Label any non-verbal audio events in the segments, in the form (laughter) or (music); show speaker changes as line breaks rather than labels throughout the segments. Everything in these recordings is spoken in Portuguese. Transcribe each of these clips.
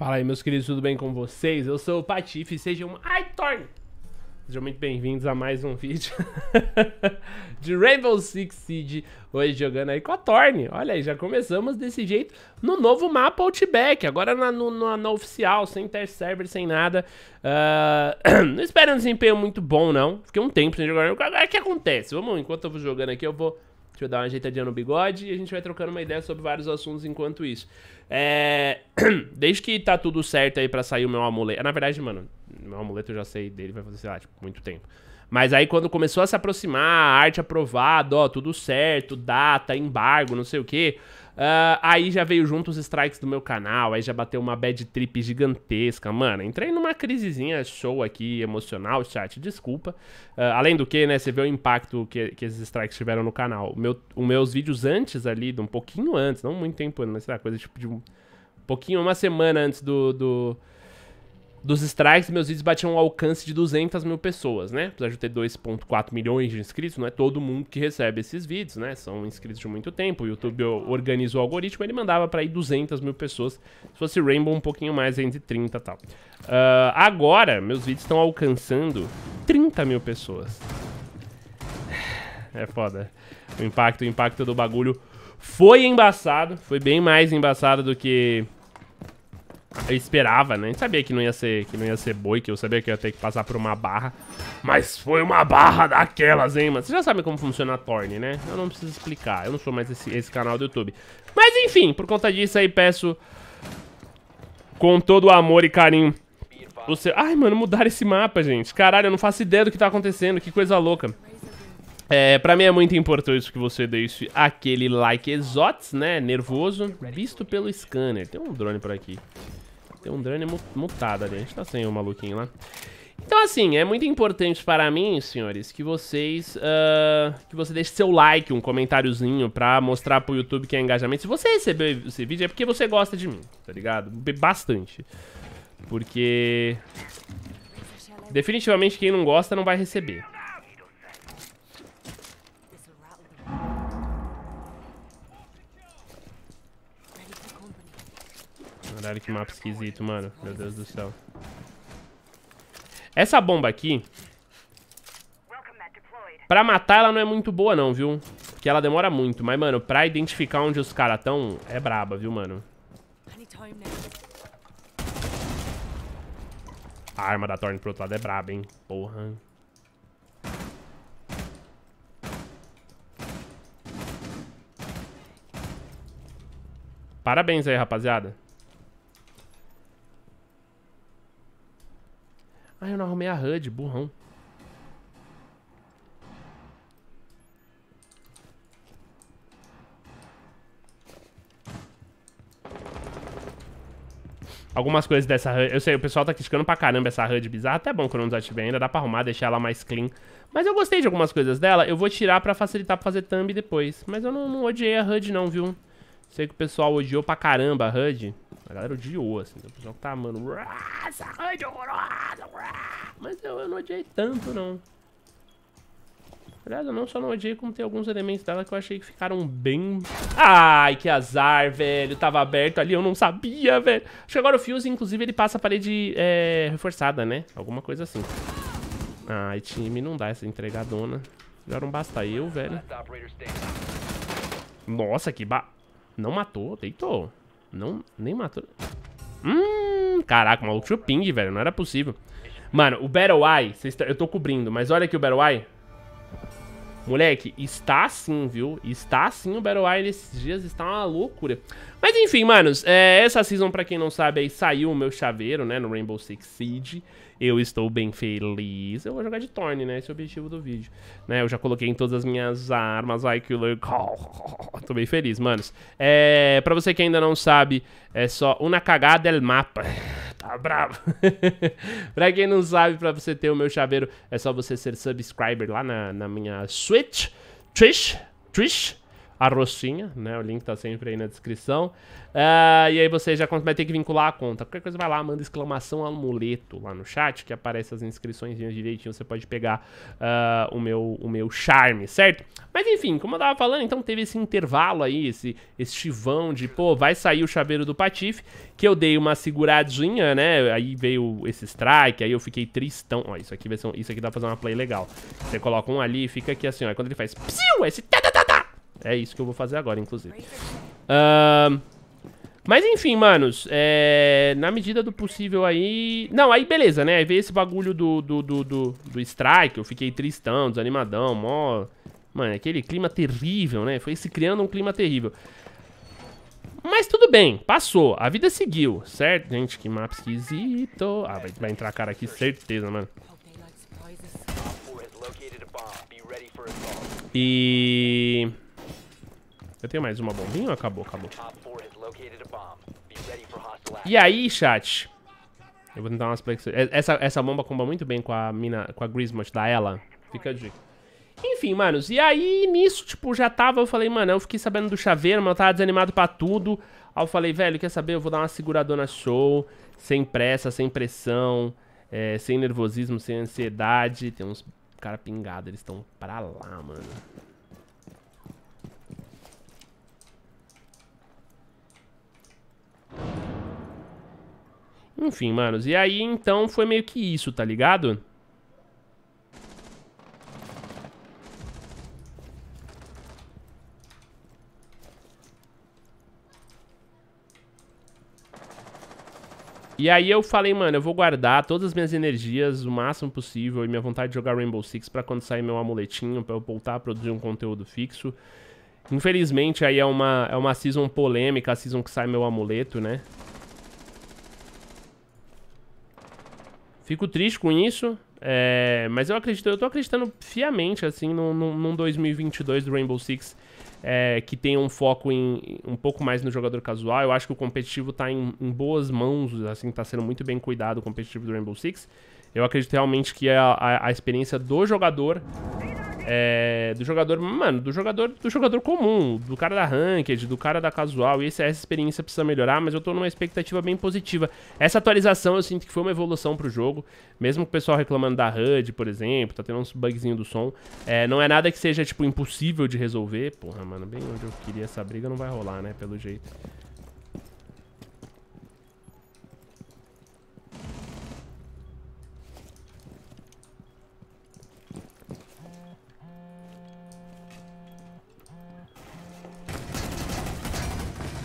Fala aí, meus queridos, tudo bem com vocês? Eu sou o Patife, sejam... Ai, Torn! Sejam muito bem-vindos a mais um vídeo (laughs) de Rainbow Six Siege, hoje jogando aí com a Torn. Olha aí, já começamos desse jeito no novo mapa Outback, agora na, no, na, na oficial, sem test server, sem nada. Uh, (clears throat) não espero um desempenho muito bom, não. Fiquei um tempo sem jogar. Agora o que acontece? Vamos, enquanto eu vou jogando aqui, eu vou... Deixa eu dar uma ajeitadinha no bigode e a gente vai trocando uma ideia sobre vários assuntos enquanto isso. É... (clears throat) Desde que tá tudo certo aí pra sair o meu amuleto. Na verdade, mano, meu amuleto eu já sei dele, vai fazer, sei lá, tipo, muito tempo. Mas aí quando começou a se aproximar, arte aprovada, ó, tudo certo, data, embargo, não sei o quê. Uh, aí já veio junto os strikes do meu canal, aí já bateu uma bad trip gigantesca. Mano, entrei numa crisezinha show aqui, emocional, chat, desculpa. Uh, além do que, né, você vê o impacto que, que esses strikes tiveram no canal. Meu, os meus vídeos antes ali, um pouquinho antes, não muito tempo, mas sei lá, coisa tipo de um pouquinho, uma semana antes do, do dos strikes, meus vídeos batiam um alcance de 200 mil pessoas, né? Apesar de eu ter 2.4 milhões de inscritos, não é todo mundo que recebe esses vídeos, né? São inscritos de muito tempo, o YouTube organiza o algoritmo, ele mandava para ir 200 mil pessoas, se fosse Rainbow um pouquinho mais, entre 30 e tal. Uh, agora, meus vídeos estão alcançando 30 mil pessoas. É foda. O impacto, o impacto do bagulho foi embaçado, foi bem mais embaçado do que eu esperava, né? sabia que não ia ser, que não ia ser boi, que eu sabia que eu ia ter que passar por uma barra. Mas foi uma barra daquelas, hein, mano? Vocês já sabem como funciona a Torne, né? Eu não preciso explicar, eu não sou mais esse, esse canal do YouTube. Mas enfim, por conta disso aí peço com todo o amor e carinho você. Ai, mano, mudaram esse mapa, gente. Caralho, eu não faço ideia do que tá acontecendo, que coisa louca. É, pra mim é muito importante que você deixe aquele like exótico, né? Nervoso, visto pelo scanner. Tem um drone por aqui. Tem um drone mutado ali. A gente tá sem o um maluquinho lá. Então, assim, é muito importante para mim, senhores, que vocês... Uh, que você deixe seu like, um comentáriozinho pra mostrar pro YouTube que é engajamento. Se você recebeu esse vídeo, é porque você gosta de mim, tá ligado? Bastante. Porque... Definitivamente quem não gosta não vai receber. Caralho, que mapa esquisito, mano. Meu Deus do céu. Essa bomba aqui... Pra matar ela não é muito boa não, viu? Porque ela demora muito. Mas, mano, pra identificar onde os caras estão, é braba, viu, mano? A arma da Thorne pro outro lado é braba, hein? Porra. Parabéns aí, rapaziada. Ah, eu não arrumei a HUD, burrão. Algumas coisas dessa HUD... Eu sei, o pessoal tá criticando pra caramba essa HUD bizarra. Até bom que eu não desativei ainda. Dá pra arrumar, deixar ela mais clean. Mas eu gostei de algumas coisas dela. Eu vou tirar pra facilitar pra fazer thumb depois. Mas eu não, não odiei a HUD não, viu? Sei que o pessoal odiou pra caramba a HUD. A galera odiou, assim. O pessoal tá, mano... Essa HUD é horrorosa! Mas eu, eu não odiei tanto, não. Aliás, eu não só não odiei, como tem alguns elementos dela que eu achei que ficaram bem... Ai, que azar, velho. Tava aberto ali, eu não sabia, velho. Acho que agora o Fuse, inclusive, ele passa a parede é, reforçada, né? Alguma coisa assim. Ai, time, não dá essa entregadona. Já não basta eu, velho. Nossa, que ba... Não matou, deitou. Não, nem matou. Hum, caraca, o maluco tinha ping, velho. Não era possível. Mano, o Battle Eye, eu tô cobrindo, mas olha aqui o Battle Eye. Moleque, está sim, viu? Está sim o Battle Royale esses dias, está uma loucura. Mas enfim, manos, é, essa season, pra quem não sabe, aí saiu o meu chaveiro, né, no Rainbow Six Siege. Eu estou bem feliz. Eu vou jogar de Thorne, né, esse é o objetivo do vídeo. Né, eu já coloquei em todas as minhas armas, ai que louco. (laughs) Tô bem feliz, manos. É, pra você que ainda não sabe, é só uma cagada el mapa tá bravo. (laughs) pra quem não sabe, pra você ter o meu chaveiro, é só você ser subscriber lá na, na minha Switch, Twitch, Twitch, a roxinha, né? O link tá sempre aí na descrição. Uh, e aí você já vai ter que vincular a conta. Qualquer coisa vai lá, manda exclamação amuleto lá no chat, que aparece as inscrições direitinho, você pode pegar uh, o, meu, o meu charme, certo? Mas enfim, como eu tava falando, então teve esse intervalo aí, esse, esse chivão de, pô, vai sair o chaveiro do Patife, que eu dei uma seguradinha, né? Aí veio esse strike, aí eu fiquei tristão. Ó, isso aqui, vai ser, isso aqui dá pra fazer uma play legal. Você coloca um ali e fica aqui assim, ó. Quando ele faz psiu, esse... Tada! É isso que eu vou fazer agora, inclusive. Uh, mas enfim, manos, é, na medida do possível aí... Não, aí beleza, né? Aí veio esse bagulho do, do, do, do, do strike, eu fiquei tristão, desanimadão, mó... Mano, aquele clima terrível, né? Foi se criando um clima terrível. Mas tudo bem, passou. A vida seguiu, certo? Gente, que mapa esquisito. Ah, vai, vai entrar cara aqui, certeza, mano. E... Eu tenho mais uma bombinha ou acabou? Acabou. E aí, chat? Eu vou tentar umas flexões. É, essa, essa bomba comba muito bem com a mina, com a Grismos da ela. Fica a dica. Enfim, manos, e aí nisso, tipo, já tava, eu falei, mano, eu fiquei sabendo do chaveiro, mas eu tava desanimado pra tudo. Aí eu falei, velho, quer saber? Eu vou dar uma seguradona show, sem pressa, sem pressão, é, sem nervosismo, sem ansiedade. Tem uns cara pingados. eles estão pra lá, mano. Enfim, manos. E aí, então, foi meio que isso, tá ligado? E aí eu falei, mano, eu vou guardar todas as minhas energias o máximo possível e minha vontade de jogar Rainbow Six pra quando sair meu amuletinho, pra eu voltar a produzir um conteúdo fixo. Infelizmente aí é uma, é uma season polêmica, a season que sai meu amuleto, né? Fico triste com isso, é, mas eu acredito, eu tô acreditando fiamente, assim, num, num 2022 do Rainbow Six é, que tem um foco em um pouco mais no jogador casual. Eu acho que o competitivo tá em, em boas mãos, assim, tá sendo muito bem cuidado o competitivo do Rainbow Six. Eu acredito realmente que é a, a, a experiência do jogador é, do jogador, mano, do jogador do jogador comum, do cara da ranked, do cara da casual, e essa, essa experiência precisa melhorar, mas eu tô numa expectativa bem positiva. Essa atualização eu sinto que foi uma evolução pro jogo, mesmo o pessoal reclamando da HUD, por exemplo, tá tendo uns bugzinho do som, é, não é nada que seja, tipo, impossível de resolver, porra, mano, bem onde eu queria essa briga não vai rolar, né, pelo jeito.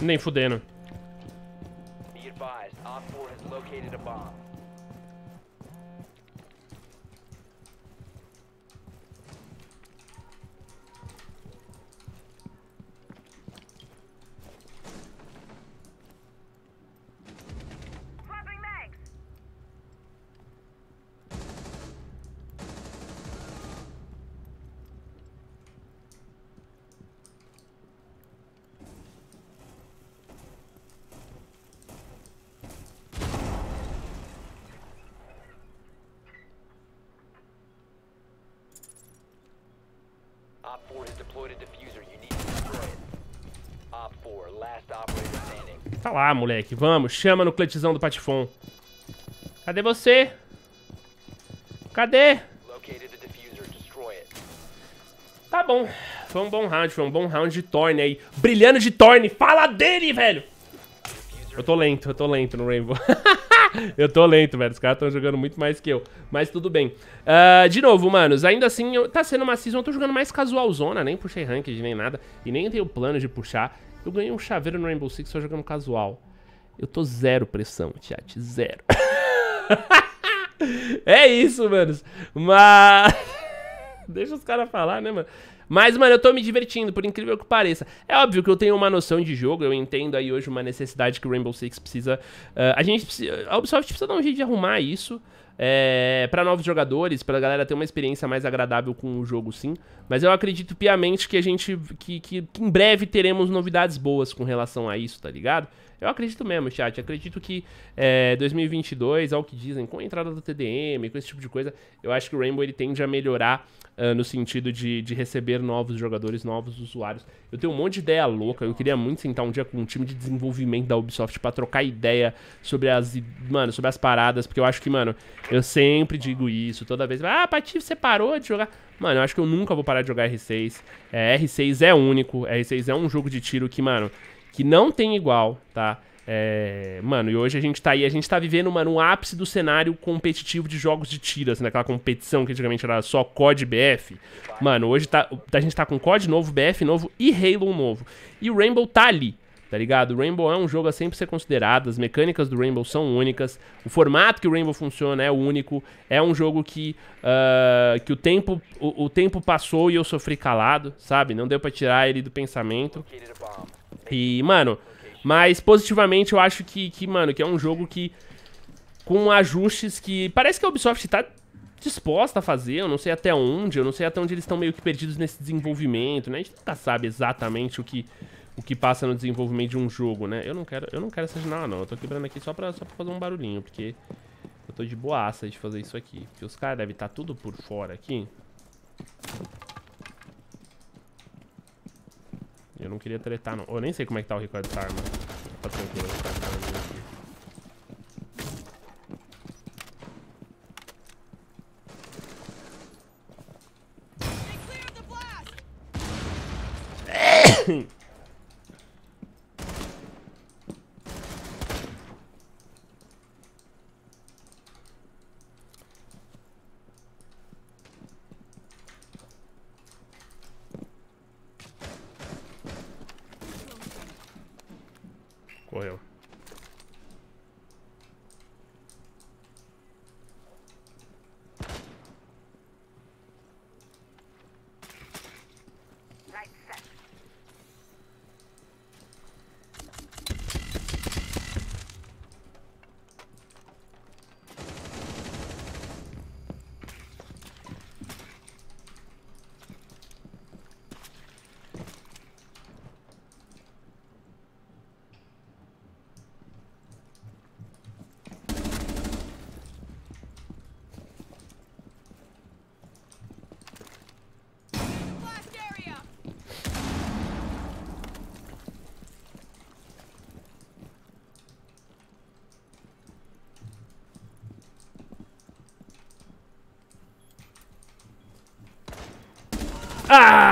Nem fudendo. Be advised, Op 4 has located a bomb. Op 4 has deployed a diffuser. You need to destroy it. Op 4, last operator standing. Tá lá, moleque. Vamos, chama no cletizão do Patifon. Cadê você? Cadê? Located diffuser. Destroy it. Tá bom. Foi um bom round, foi um bom round de Thorne aí. Brilhando de Thorne, Fala dele, velho! Eu tô lento, eu tô lento no Rainbow. (laughs) (laughs) eu tô lento, velho. Os caras estão jogando muito mais que eu. Mas tudo bem. Uh, de novo, manos, ainda assim, eu, tá sendo uma season, eu tô jogando mais casualzona, nem puxei ranked, nem nada. E nem tenho plano de puxar. Eu ganhei um chaveiro no Rainbow Six só jogando casual. Eu tô zero pressão, chat. Zero. (laughs) é isso, manos. Mas... (laughs) Deixa os caras falar, né, mano? Mas, mano, eu tô me divertindo, por incrível que pareça. É óbvio que eu tenho uma noção de jogo, eu entendo aí hoje uma necessidade que o Rainbow Six precisa. Uh, a gente precisa, A Ubisoft precisa dar um jeito de arrumar isso. É, eh, para novos jogadores, pra galera ter uma experiência mais agradável com o jogo, sim. Mas eu acredito piamente que a gente. que, que, que em breve teremos novidades boas com relação a isso, tá ligado? Eu acredito mesmo, chat. Acredito que é, 2022, ao que dizem, com a entrada do TDM, com esse tipo de coisa, eu acho que o Rainbow ele tende a melhorar uh, no sentido de, de receber novos jogadores, novos usuários. Eu tenho um monte de ideia louca. Eu queria muito sentar um dia com um time de desenvolvimento da Ubisoft para trocar ideia sobre as, mano, sobre as paradas, porque eu acho que, mano, eu sempre digo isso toda vez. Ah, Pati, você parou de jogar? Mano, eu acho que eu nunca vou parar de jogar R6. É, R6 é único. R6 é um jogo de tiro que, mano, que não tem igual, tá? É, mano, e hoje a gente tá aí, a gente tá vivendo, mano, um ápice do cenário competitivo de jogos de tiro, assim, naquela né? competição que antigamente era só COD BF. Mano, hoje tá, a gente tá com COD novo, BF novo e Halo novo. E o Rainbow tá ali, tá ligado? O Rainbow é um jogo a sempre ser considerado, as mecânicas do Rainbow são únicas, o formato que o Rainbow funciona é único, é um jogo que, uh, que o, tempo, o, o tempo passou e eu sofri calado, sabe? Não deu pra tirar ele do pensamento. E, mano, mas positivamente eu acho que, que mano, que é um jogo que com ajustes que parece que a Ubisoft tá disposta a fazer, eu não sei até onde, eu não sei até onde eles estão meio que perdidos nesse desenvolvimento, né? A gente nunca sabe exatamente o que o que passa no desenvolvimento de um jogo, né? Eu não quero, eu não quero essa janela não. Eu tô quebrando aqui só para só para fazer um barulhinho, porque eu tô de boaça de fazer isso aqui. Porque os caras devem estar tá tudo por fora aqui. Eu não queria tretar, não. Eu nem sei como é que tá o recorde dessa arma. Tá tranquilo, tá? oil.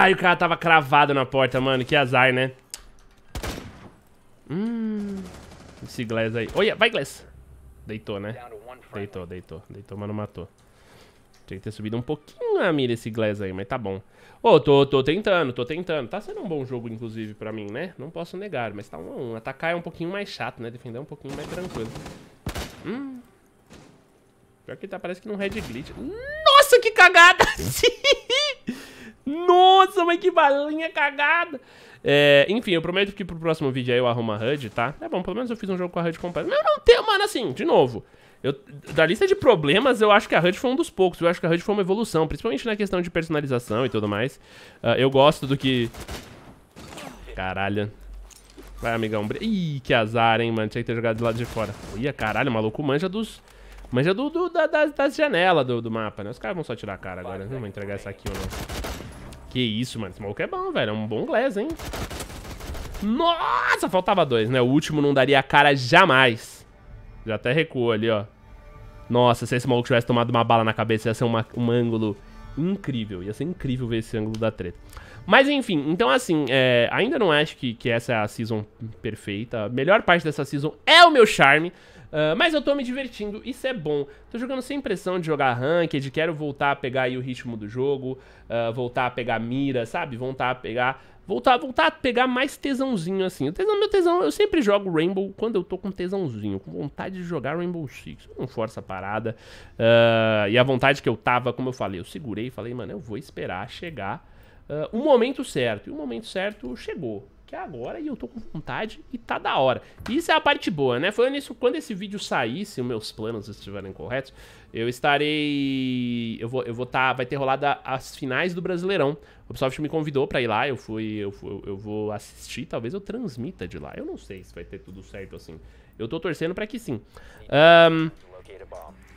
Ai, o cara tava cravado na porta, mano. Que azar, né? Hum... Esse Glass aí. Olha, vai, Glass. Deitou, né? Deitou, deitou. Deitou, mas não matou. Tinha que ter subido um pouquinho a mira esse Glass aí, mas tá bom. Ô, oh, tô, tô tentando, tô tentando. Tá sendo um bom jogo, inclusive, pra mim, né? Não posso negar, mas tá um, um. Atacar é um pouquinho mais chato, né? Defender é um pouquinho mais tranquilo. Hum... Pior que tá, parece que não red glitch. Nossa, que cagada! (laughs) Sim! Nossa, mas que balinha cagada! É, enfim, eu prometo que pro próximo vídeo aí eu arrumo a HUD, tá? É bom, pelo menos eu fiz um jogo com a HUD completa. Mas não tenho mano, assim, de novo. Eu, da lista de problemas, eu acho que a HUD foi um dos poucos. Eu acho que a HUD foi uma evolução, principalmente na questão de personalização e tudo mais. Uh, eu gosto do que... Caralho. Vai, amigão. Ih, que azar, hein, mano. Tinha que ter jogado do lado de fora. Ia, caralho, maluco manja dos... Manja do, do da, das, das janelas do, do mapa, né? Os caras vão só tirar a cara agora. Não vou entregar essa aqui ou não. Que isso, mano. Esse maluco é bom, velho. É um bom glass, hein? Nossa, faltava dois, né? O último não daria a cara jamais. Já até recuou ali, ó. Nossa, se esse maluco tivesse tomado uma bala na cabeça, ia ser uma, um ângulo incrível. Ia ser incrível ver esse ângulo da treta. Mas enfim, então assim, é, ainda não acho que, que essa é a season perfeita. A melhor parte dessa season é o meu charme. Ah, mas eu tô me divertindo, isso é bom. Tô jogando sem pressão de jogar ranked, quero voltar a pegar aí o ritmo do jogo, uh, voltar a pegar mira, sabe? Voltar a pegar voltar, voltar a pegar mais tesãozinho assim. O tesão, meu tesão, eu sempre jogo Rainbow quando eu tô com tesãozinho, com vontade de jogar Rainbow Six. Eu não força a parada. Uh, e a vontade que eu tava, como eu falei, eu segurei e falei, mano, eu vou esperar chegar uh, o momento certo. E o momento certo chegou que é agora eu tô com vontade e tá da hora. isso é a parte boa, né? Falando nisso, quando esse vídeo sair, se meus planos estiverem corretos, eu estarei... Eu vou estar... Eu vou tá... Vai ter rolado as finais do Brasileirão. O Ubisoft me convidou pra ir lá, eu fui... Eu, fui, eu vou assistir, talvez eu transmita de lá. Eu não sei se vai ter tudo certo assim. Eu tô torcendo pra que sim. Um,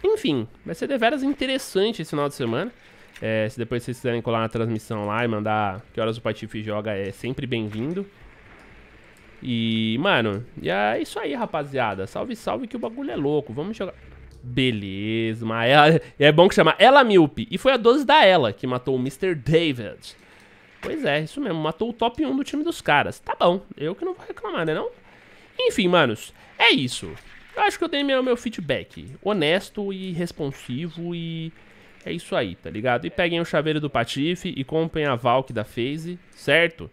enfim, vai ser deveras interessante esse final de semana. É, se depois vocês quiserem colar na transmissão lá e mandar que horas o Patife joga, é sempre bem-vindo. E, mano, e é isso aí, rapaziada. Salve, salve, que o bagulho é louco. Vamos jogar. Beleza, mas ela... é bom que chama Ela Milpe. E foi a 12 da Ela que matou o Mr. David. Pois é, isso mesmo. Matou o top 1 do time dos caras. Tá bom, eu que não vou reclamar, né não? Enfim, manos, é isso. Eu acho que eu dei meu, meu feedback. Honesto e responsivo e é isso aí, tá ligado? E peguem o chaveiro do Patife e comprem a Valk da Phase, certo?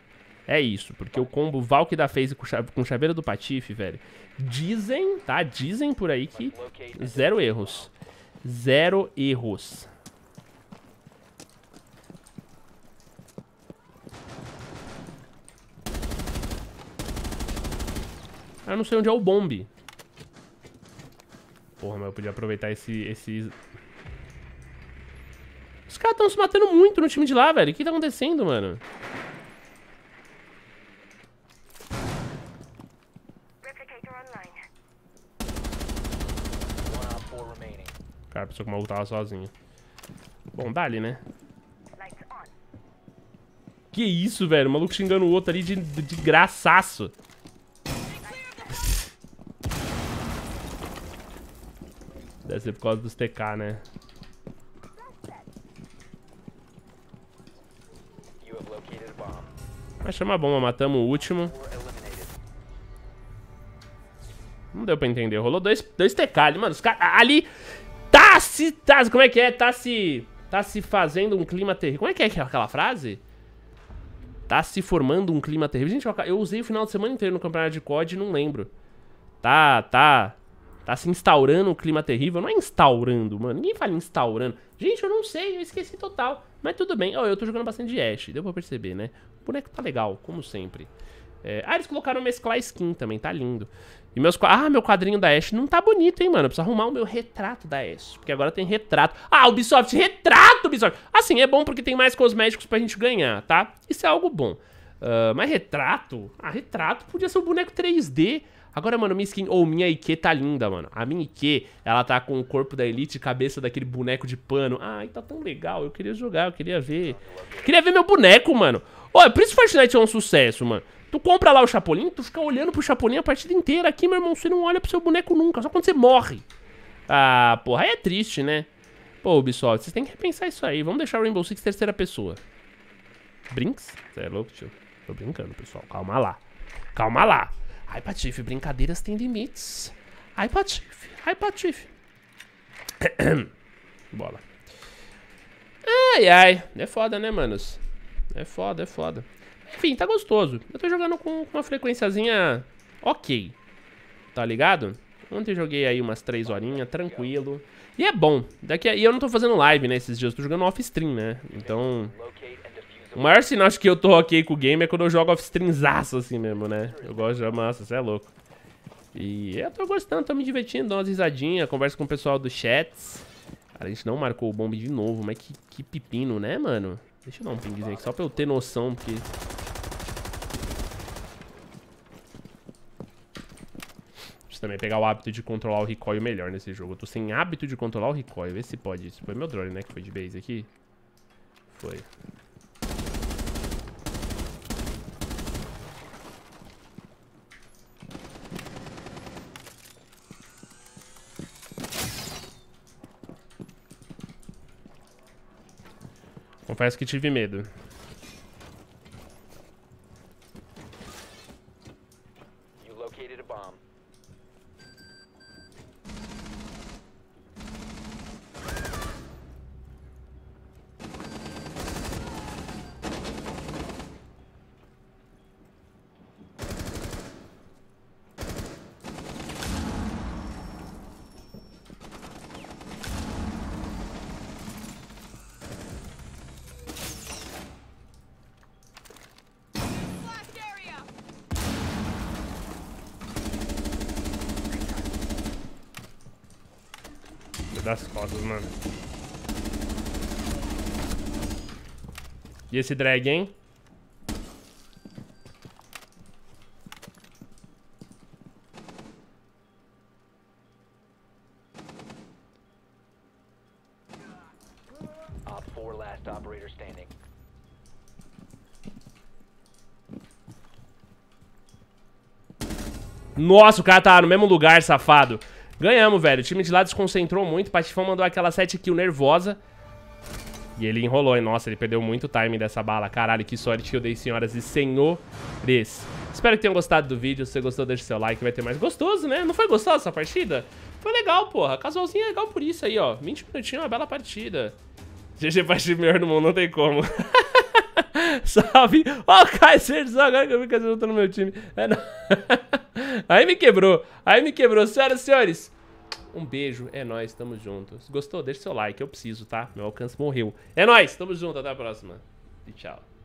É isso, porque o combo Valk da Phase com, chave, com chaveiro do Patife, velho, dizem, tá? Dizem por aí que zero erros. Zero erros. Eu não sei onde é o bombe. Porra, mas eu podia aproveitar esse, esse Cara, estão se matando muito no time de lá, velho. O que tá acontecendo, mano? Cara, pensou que o maluco tava sozinho. Bom, dali, né? Que isso, velho? O maluco xingando o outro ali de, de graçaço. Deve ser por causa dos TK, né? Achamos a bomba, matamos o último. Não deu pra entender. Rolou dois, dois TK ali, mano. Os caras... Ali... Tá se... Tá, como é que é? Tá se... Tá se fazendo um clima terrível. Como é que é aquela frase? Tá se formando um clima terrível. Gente, eu usei o final de semana inteiro no campeonato de COD e não lembro. Tá, tá... Tá se instaurando um clima terrível. Não é instaurando, mano. Ninguém fala instaurando. Gente, eu não sei, eu esqueci total. Mas tudo bem. Ó, oh, eu tô jogando bastante de Ashe, deu pra perceber, né? O boneco tá legal, como sempre. É... Ah, eles colocaram mesclar skin também, tá lindo. E meus... Ah, meu quadrinho da Ashe não tá bonito, hein, mano. Eu preciso arrumar o meu retrato da Ashe. Porque agora tem retrato. Ah, Ubisoft, retrato, Ubisoft! Assim, é bom porque tem mais cosméticos pra gente ganhar, tá? Isso é algo bom. Uh, mas retrato? Ah, retrato podia ser um boneco 3D. Agora, mano, minha skin ou oh, minha Ike tá linda, mano. A minha Ike, ela tá com o corpo da Elite e cabeça daquele boneco de pano. Ai, tá tão legal. Eu queria jogar, eu queria ver. Queria ver meu boneco, mano. Olha, é por isso Fortnite é um sucesso, mano. Tu compra lá o Chapolin, tu fica olhando pro Chapolin a partida inteira. Aqui, meu irmão, você não olha pro seu boneco nunca, só quando você morre. Ah, porra, aí é triste, né? Pô, Ubisoft, vocês têm que repensar isso aí. Vamos deixar o Rainbow Six terceira pessoa. Brinks? Você é louco, tio? Tô brincando, pessoal. Calma lá. Calma lá. Ai, Patife, brincadeiras têm limites. Ai, Patife, ai, Patife. (coughs) Bola. Ai, ai. É foda, né, manos? É foda, é foda. Enfim, tá gostoso. Eu tô jogando com, com uma frequenciazinha ok. Tá ligado? Ontem joguei aí umas 3 horinhas, tranquilo. E é bom. Daqui a... E eu não tô fazendo live, né, esses dias. Eu tô jogando off-stream, né? Então... O maior sinal de que eu tô ok com o game é quando eu jogo off-streamzaço assim mesmo, né? Eu gosto de amassa, você é louco. E eu tô gostando, tô me divertindo, dou umas risadinhas, converso com o pessoal do chat. Cara, a gente não marcou o bombe de novo, mas que, que pepino, né, mano? Deixa eu dar um pingzinho aqui, só pra eu ter noção, porque... Preciso também pegar o hábito de controlar o recoil melhor nesse jogo. Eu tô sem hábito de controlar o recoil, vê se pode. Isso foi meu drone, né, que foi de base aqui. Foi. Confesso que tive medo. das costas, mano. E esse drag, hein? Nossa, o cara tá no mesmo lugar, safado. Ganhamos, velho. O time de lá desconcentrou muito. O Patifão mandou aquela 7 kill nervosa. E ele enrolou, hein? Nossa, ele perdeu muito o timing dessa bala. Caralho, que sorte que eu dei, senhoras e senhores. Espero que tenham gostado do vídeo. Se você gostou, deixa o seu like. Vai ter mais gostoso, né? Não foi gostosa essa partida? Foi legal, porra. Casualzinho é legal por isso aí, ó. 20 minutinhos, é uma bela partida. GG, parte melhor do mundo, não tem como. (laughs) (laughs) Salve, Ó, o Kaiser, só agora que eu vi que eu tô no meu time. É, (laughs) Aí me quebrou. Aí me quebrou. Senhoras e senhores, um beijo. É nóis, tamo junto. Se gostou, deixa seu like. Eu preciso, tá? Meu alcance morreu. É nóis, tamo junto. Até a próxima. E tchau.